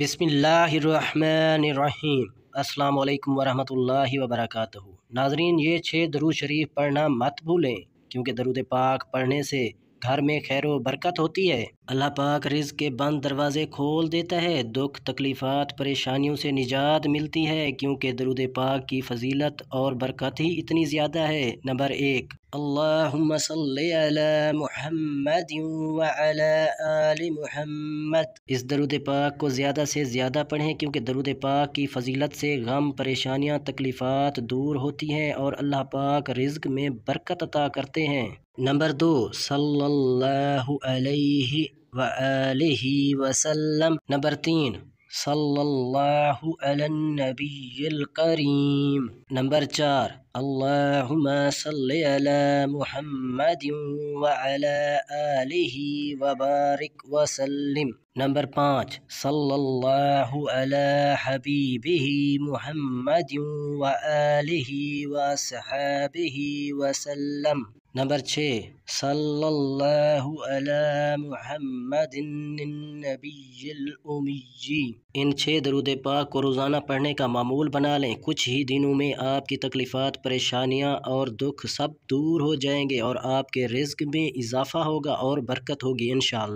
بسم اللہ الرحمن الرحیم السلام علیکم ورحمۃ اللہ وبرکاتہ ناظرین یہ چھ شریف پڑھنا مت بھولیں کیونکہ درود پاک پڑھنے سے گھر میں خیر و برکت ہوتی ہے اللہ پاک رزق کے بند دروازے کھول دیتا ہے دکھ تکلیفات پریشانیوں سے نجات ملتی ہے کیونکہ درود پاک کی فضیلت اور برکت ہی اتنی زیادہ ہے نمبر ایک اللہم صلی علی محمد آل محمد اس درود پاک کو زیادہ سے زیادہ پڑھیں کیونکہ درود پاک کی فضیلت سے غم پریشانیاں تکلیفات دور ہوتی ہیں اور اللہ پاک رزق میں برکت عطا کرتے ہیں نمبر دو صلی اللہ علیہ وآله وسلم نمبر تین صلى الله على النبي القريم نمبر چار اللهم صل على محمد وعلى آله وبارك وسلم نمبر پانچ صلى الله على حبيبه محمد وآله وصحابه وسلم نمبر چھ صلی اللہ علی محمد النبی الامی ان چھ درود پاک کو روزانہ پڑھنے کا معمول بنا لیں کچھ ہی دنوں میں آپ کی تکلیفات پریشانیاں اور دکھ سب دور ہو جائیں گے اور آپ کے رزق میں اضافہ ہوگا اور برکت ہوگی انشاءاللہ